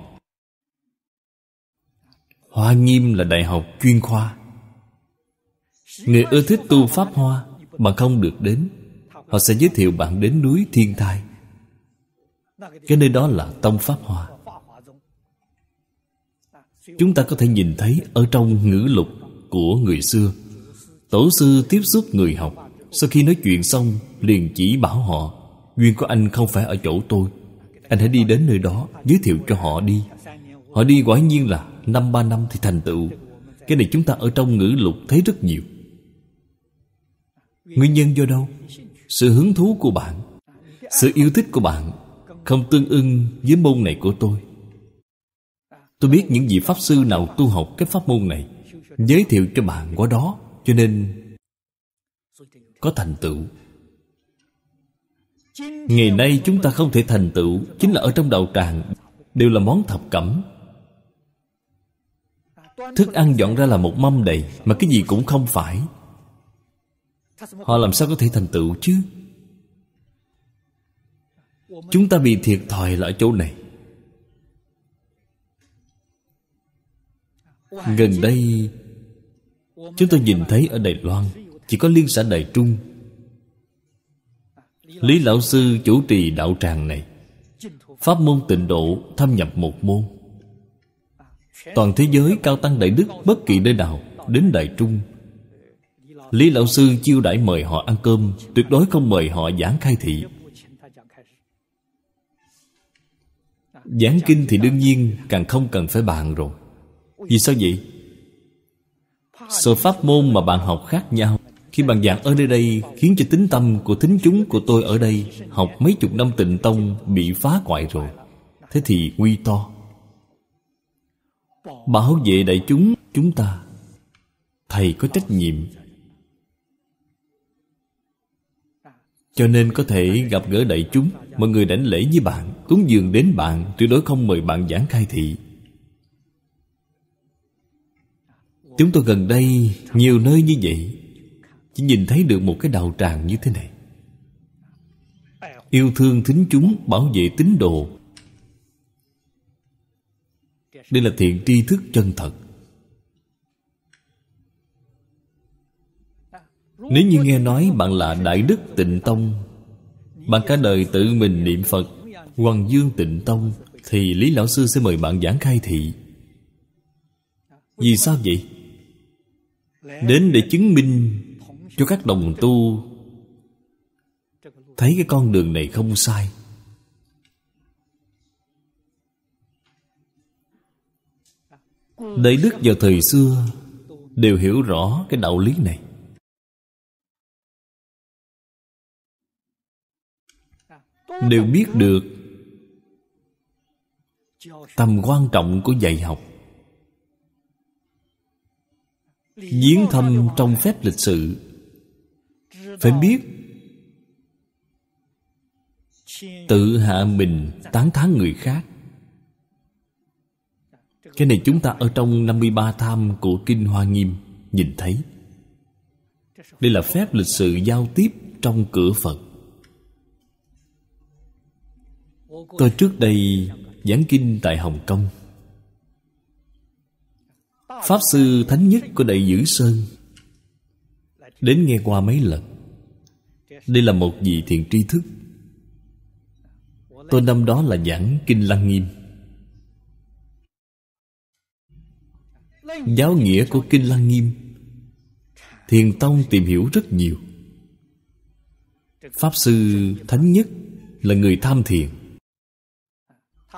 hoa nghiêm là đại học chuyên khoa người ưa thích tu pháp hoa bạn không được đến họ sẽ giới thiệu bạn đến núi thiên thai cái nơi đó là tông pháp hoa chúng ta có thể nhìn thấy ở trong ngữ lục của người xưa tổ sư tiếp xúc người học sau khi nói chuyện xong liền chỉ bảo họ duyên của anh không phải ở chỗ tôi anh hãy đi đến nơi đó giới thiệu cho họ đi họ đi quả nhiên là năm ba năm thì thành tựu cái này chúng ta ở trong ngữ lục thấy rất nhiều nguyên nhân do đâu sự hứng thú của bạn sự yêu thích của bạn không tương ưng với môn này của tôi Tôi biết những vị Pháp sư nào tu học cái pháp môn này Giới thiệu cho bạn qua đó Cho nên Có thành tựu Ngày nay chúng ta không thể thành tựu Chính là ở trong đạo tràng Đều là món thập cẩm Thức ăn dọn ra là một mâm đầy Mà cái gì cũng không phải Họ làm sao có thể thành tựu chứ Chúng ta bị thiệt thòi là ở chỗ này gần đây chúng tôi nhìn thấy ở đài loan chỉ có liên xã đài trung lý lão sư chủ trì đạo tràng này pháp môn tịnh độ thâm nhập một môn toàn thế giới cao tăng đại đức bất kỳ nơi nào đến Đài trung lý lão sư chiêu đãi mời họ ăn cơm tuyệt đối không mời họ giảng khai thị giảng kinh thì đương nhiên càng không cần phải bàn rồi vì sao vậy? Sợ pháp môn mà bạn học khác nhau Khi bạn giảng ở nơi đây Khiến cho tính tâm của thính chúng của tôi ở đây Học mấy chục năm tịnh tông Bị phá hoại rồi Thế thì nguy to Bảo vệ đại chúng chúng ta Thầy có trách nhiệm Cho nên có thể gặp gỡ đại chúng Mọi người đánh lễ với bạn Cúng dường đến bạn Tuyệt đối không mời bạn giảng khai thị Chúng tôi gần đây nhiều nơi như vậy Chỉ nhìn thấy được một cái đạo tràng như thế này Yêu thương thính chúng bảo vệ tín đồ Đây là thiện tri thức chân thật Nếu như nghe nói bạn là Đại Đức Tịnh Tông Bạn cả đời tự mình niệm Phật Hoàng Dương Tịnh Tông Thì Lý Lão Sư sẽ mời bạn giảng khai thị Vì sao vậy? đến để chứng minh cho các đồng tu thấy cái con đường này không sai đại đức vào thời xưa đều hiểu rõ cái đạo lý này đều biết được tầm quan trọng của dạy học giếng thâm trong phép lịch sự phải biết tự hạ mình tán thán người khác cái này chúng ta ở trong 53 tham của Kinh Hoa Nghiêm nhìn thấy. Đây là phép lịch sự giao tiếp trong cửa Phật. Tôi trước đây giảng kinh tại Hồng Kông Pháp Sư Thánh Nhất của Đại Dữ Sơn Đến nghe qua mấy lần Đây là một vị thiền tri thức Tôi năm đó là giảng Kinh Lăng Nghiêm Giáo nghĩa của Kinh Lăng Nghiêm Thiền Tông tìm hiểu rất nhiều Pháp Sư Thánh Nhất là người tham thiền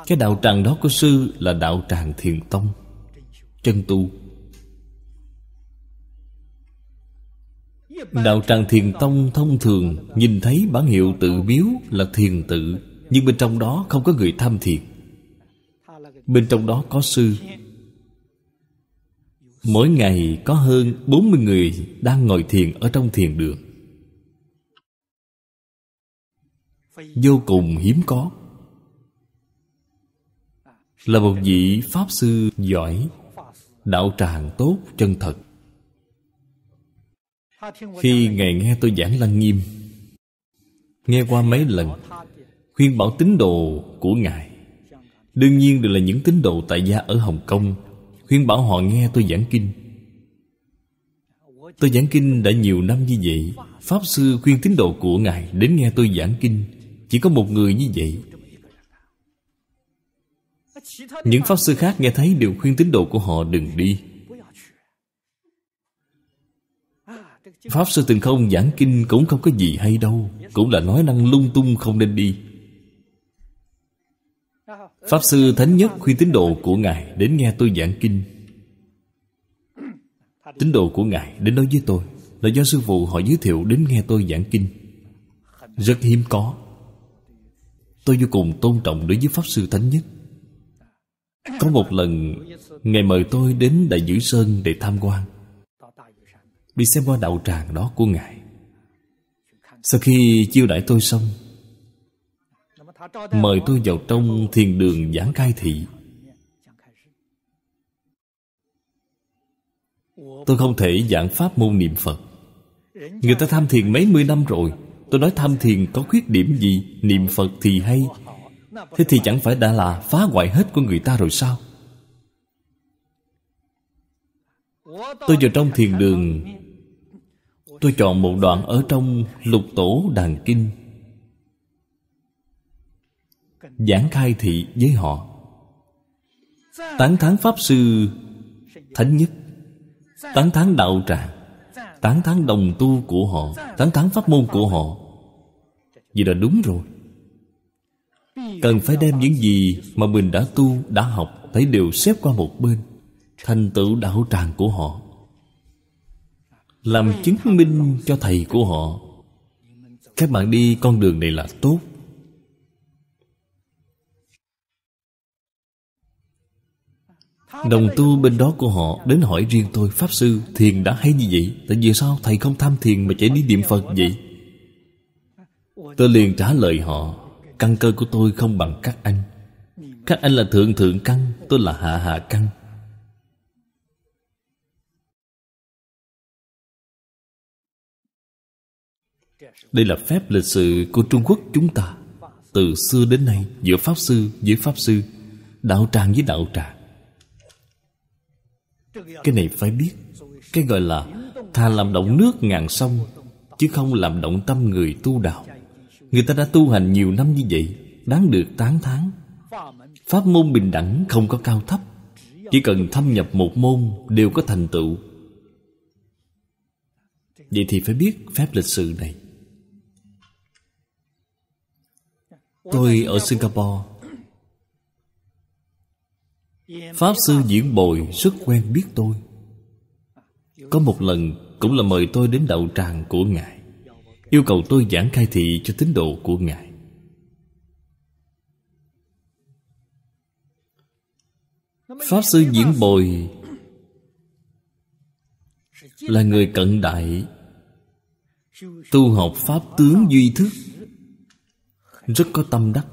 Cái đạo tràng đó của Sư là đạo tràng Thiền Tông chân tu Đạo tràng thiền tông thông thường Nhìn thấy bản hiệu tự biếu là thiền tự Nhưng bên trong đó không có người tham thiền Bên trong đó có sư Mỗi ngày có hơn 40 người đang ngồi thiền ở trong thiền đường Vô cùng hiếm có Là một vị Pháp Sư giỏi đạo tràng tốt chân thật khi ngài nghe tôi giảng lăng nghiêm nghe qua mấy lần khuyên bảo tín đồ của ngài đương nhiên đều là những tín đồ tại gia ở hồng kông khuyên bảo họ nghe tôi giảng kinh tôi giảng kinh đã nhiều năm như vậy pháp sư khuyên tín đồ của ngài đến nghe tôi giảng kinh chỉ có một người như vậy những pháp sư khác nghe thấy đều khuyên tín đồ của họ đừng đi pháp sư từng không giảng kinh cũng không có gì hay đâu cũng là nói năng lung tung không nên đi pháp sư thánh nhất khuyên tín đồ của ngài đến nghe tôi giảng kinh tín đồ của ngài đến nói với tôi là do sư phụ họ giới thiệu đến nghe tôi giảng kinh rất hiếm có tôi vô cùng tôn trọng đối với pháp sư thánh nhất có một lần Ngài mời tôi đến Đại Dữ Sơn để tham quan Đi xem qua đạo tràng đó của Ngài Sau khi chiêu đãi tôi xong Mời tôi vào trong thiền đường giảng cai thị Tôi không thể giảng pháp môn niệm Phật Người ta tham thiền mấy mươi năm rồi Tôi nói tham thiền có khuyết điểm gì Niệm Phật thì hay Thế thì chẳng phải đã là phá hoại hết của người ta rồi sao Tôi vào trong thiền đường Tôi chọn một đoạn ở trong lục tổ đàn kinh Giảng khai thị với họ Tán thán Pháp Sư Thánh Nhất Tán thán Đạo Tràng Tán thán Đồng Tu của họ Tán thán Pháp Môn của họ Vậy là đúng rồi cần phải đem những gì mà mình đã tu đã học phải đều xếp qua một bên thành tựu đạo tràng của họ làm chứng minh cho thầy của họ các bạn đi con đường này là tốt Đồng tu bên đó của họ Đến hỏi riêng tôi Pháp sư thiền đã hay như vậy Tại vì sao thầy không tham thiền mà chạy đi niệm Phật vậy Tôi liền trả lời họ Căn cơ của tôi không bằng các anh Các anh là thượng thượng căn Tôi là hạ hạ căn Đây là phép lịch sự của Trung Quốc chúng ta Từ xưa đến nay Giữa Pháp Sư với Pháp Sư Đạo tràng với đạo tràng Cái này phải biết Cái gọi là Thà làm động nước ngàn sông Chứ không làm động tâm người tu đạo Người ta đã tu hành nhiều năm như vậy Đáng được tán thán Pháp môn bình đẳng không có cao thấp Chỉ cần thâm nhập một môn Đều có thành tựu Vậy thì phải biết phép lịch sự này Tôi ở Singapore Pháp sư diễn bồi rất quen biết tôi Có một lần cũng là mời tôi đến đậu tràng của Ngài yêu cầu tôi giảng khai thị cho tín đồ của ngài pháp sư diễn bồi là người cận đại tu học pháp tướng duy thức rất có tâm đắc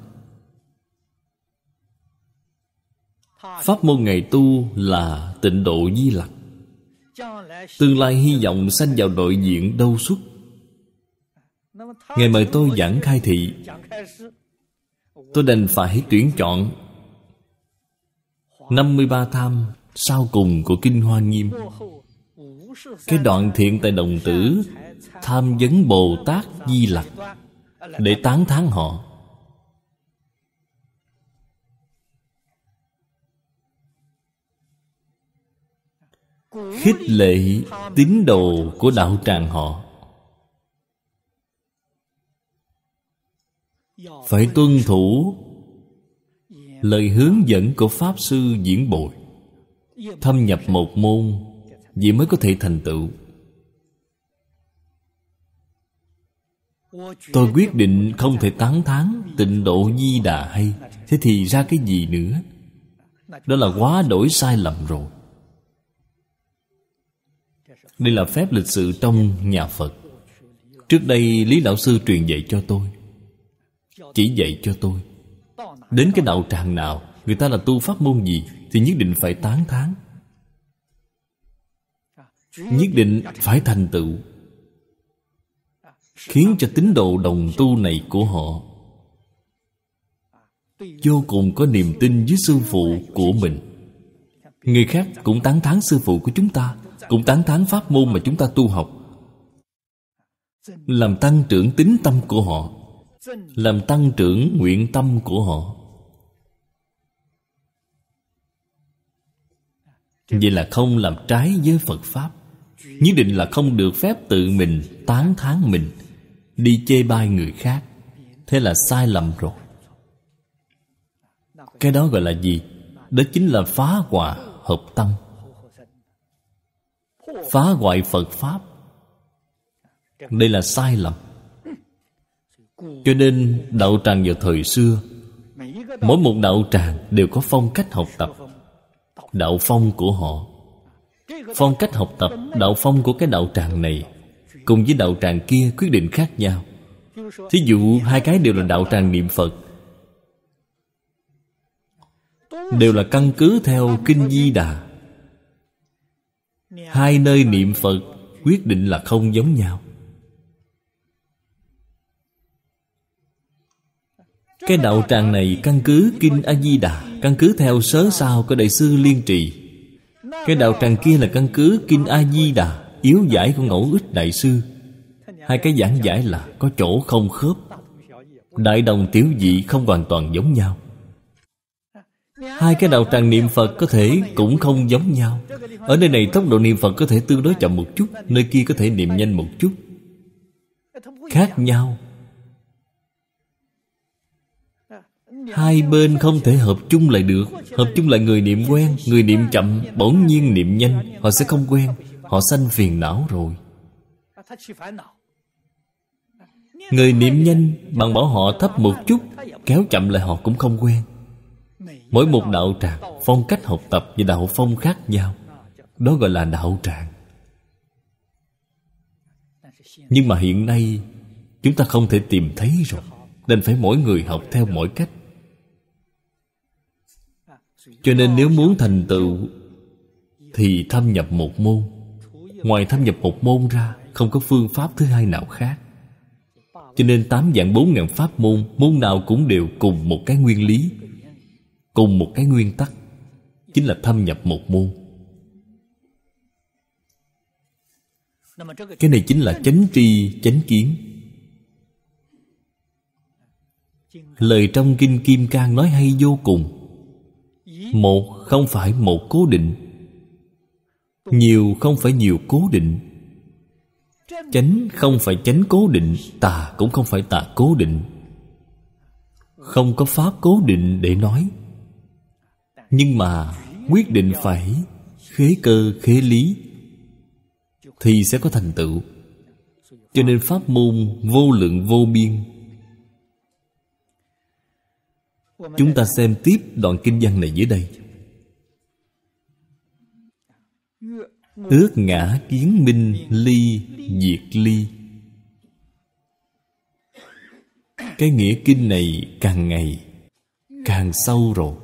pháp môn ngày tu là tịnh độ di lặc tương lai hy vọng sanh vào đội diện đâu xuất Ngài mời tôi giảng khai thị Tôi đành phải tuyển chọn 53 tham sau cùng của Kinh Hoa Nghiêm Cái đoạn thiện tại đồng tử Tham vấn Bồ Tát Di Lặc Để tán thán họ Khích lệ tín đồ của đạo tràng họ phải tuân thủ lời hướng dẫn của pháp sư diễn bội thâm nhập một môn vậy mới có thể thành tựu tôi quyết định không thể tán thán tịnh độ di đà hay thế thì ra cái gì nữa đó là quá đổi sai lầm rồi đây là phép lịch sự trong nhà phật trước đây lý lão sư truyền dạy cho tôi chỉ dạy cho tôi đến cái đạo tràng nào người ta là tu pháp môn gì thì nhất định phải tán thán nhất định phải thành tựu khiến cho tín đồ đồng tu này của họ vô cùng có niềm tin với sư phụ của mình người khác cũng tán thán sư phụ của chúng ta cũng tán thán pháp môn mà chúng ta tu học làm tăng trưởng tính tâm của họ làm tăng trưởng nguyện tâm của họ vậy là không làm trái với phật pháp nhất định là không được phép tự mình tán thán mình đi chê bai người khác thế là sai lầm rồi cái đó gọi là gì đó chính là phá hòa hợp tâm phá hoại phật pháp đây là sai lầm cho nên đạo tràng vào thời xưa Mỗi một đạo tràng đều có phong cách học tập Đạo phong của họ Phong cách học tập đạo phong của cái đạo tràng này Cùng với đạo tràng kia quyết định khác nhau Thí dụ hai cái đều là đạo tràng niệm Phật Đều là căn cứ theo Kinh Di Đà Hai nơi niệm Phật quyết định là không giống nhau Cái đạo tràng này căn cứ Kinh A-di-đà Căn cứ theo sớ sao của Đại sư Liên Trì Cái đạo tràng kia là căn cứ Kinh A-di-đà Yếu giải của Ngẫu Ích Đại sư Hai cái giảng giải là có chỗ không khớp Đại đồng tiểu dị không hoàn toàn giống nhau Hai cái đạo tràng niệm Phật có thể cũng không giống nhau Ở nơi này tốc độ niệm Phật có thể tương đối chậm một chút Nơi kia có thể niệm nhanh một chút Khác nhau Hai bên không thể hợp chung lại được Hợp chung lại người niệm quen Người niệm chậm Bỗng nhiên niệm nhanh Họ sẽ không quen Họ sanh phiền não rồi Người niệm nhanh bằng bảo họ thấp một chút Kéo chậm lại họ cũng không quen Mỗi một đạo tràng Phong cách học tập và đạo phong khác nhau Đó gọi là đạo tràng Nhưng mà hiện nay Chúng ta không thể tìm thấy rồi Nên phải mỗi người học theo mỗi cách cho nên nếu muốn thành tựu thì thâm nhập một môn ngoài thâm nhập một môn ra không có phương pháp thứ hai nào khác cho nên tám dạng bốn ngàn pháp môn môn nào cũng đều cùng một cái nguyên lý cùng một cái nguyên tắc chính là thâm nhập một môn cái này chính là chánh tri chánh kiến lời trong kinh kim cang nói hay vô cùng một không phải một cố định nhiều không phải nhiều cố định chánh không phải chánh cố định tà cũng không phải tà cố định không có pháp cố định để nói nhưng mà quyết định phải khế cơ khế lý thì sẽ có thành tựu cho nên pháp môn vô lượng vô biên Chúng ta xem tiếp đoạn kinh văn này dưới đây Ước ngã kiến minh ly diệt ly Cái nghĩa kinh này càng ngày càng sâu rồi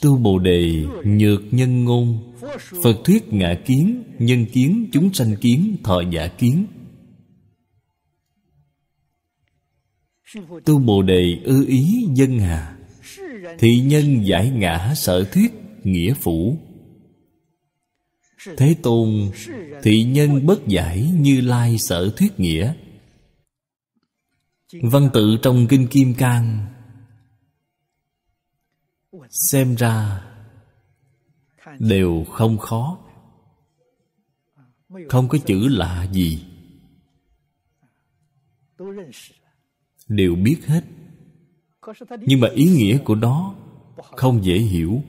Tu Bồ Đề nhược nhân ngôn Phật thuyết ngã kiến Nhân kiến chúng sanh kiến Thọ giả kiến tu bồ đề ư ý dân hà thị nhân giải ngã sở thuyết nghĩa phủ thế tôn thị nhân bất giải như lai sở thuyết nghĩa văn tự trong kinh kim cang xem ra đều không khó không có chữ lạ gì đều biết hết nhưng mà ý nghĩa của nó không dễ hiểu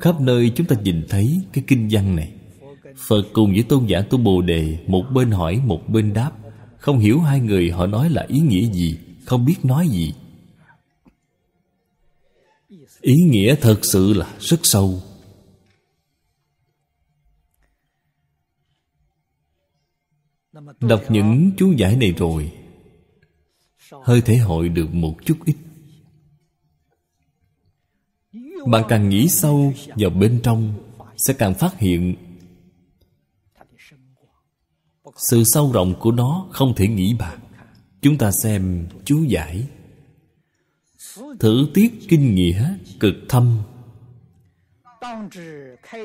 khắp nơi chúng ta nhìn thấy cái kinh văn này phật cùng với tôn giả tu bồ đề một bên hỏi một bên đáp không hiểu hai người họ nói là ý nghĩa gì không biết nói gì ý nghĩa thật sự là rất sâu đọc những chú giải này rồi hơi thể hội được một chút ít bạn càng nghĩ sâu vào bên trong sẽ càng phát hiện sự sâu rộng của nó không thể nghĩ bàn chúng ta xem chú giải thử tiết kinh nghĩa cực thâm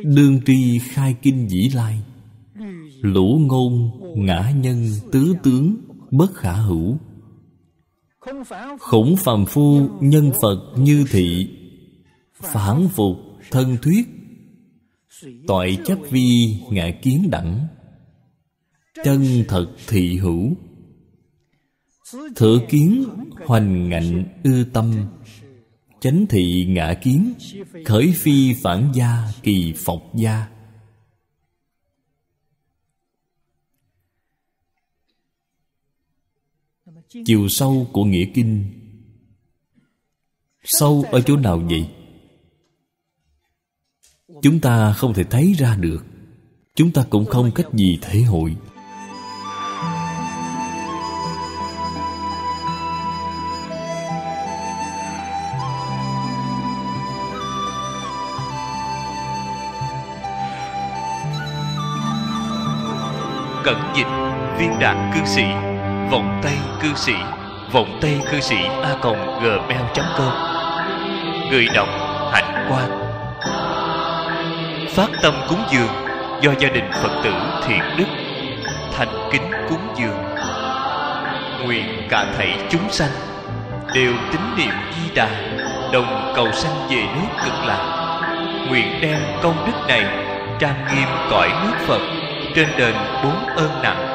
đương tri khai kinh dĩ lai lũ ngôn ngã nhân tứ tướng bất khả hữu khủng phàm phu nhân phật như thị phản phục thân thuyết tội chấp vi ngã kiến đẳng chân thật thị hữu thử kiến hoành ngạnh ư tâm chánh thị ngã kiến khởi phi phản gia kỳ phọc gia chiều sâu của nghĩa kinh sâu ở chỗ nào vậy chúng ta không thể thấy ra được chúng ta cũng không cách gì thể hội cẩn dịch viên đạn cư sĩ vòng tay cư sĩ vòng tay cư sĩ a còng gmail.com người đọc hạnh quan, phát tâm cúng dường do gia đình phật tử thiện đức thành kính cúng dường nguyện cả thảy chúng sanh đều tín niệm di đà đồng cầu sanh về nước cực lạc nguyện đem công đức này trang nghiêm cõi nước phật trên đền bốn ơn nặng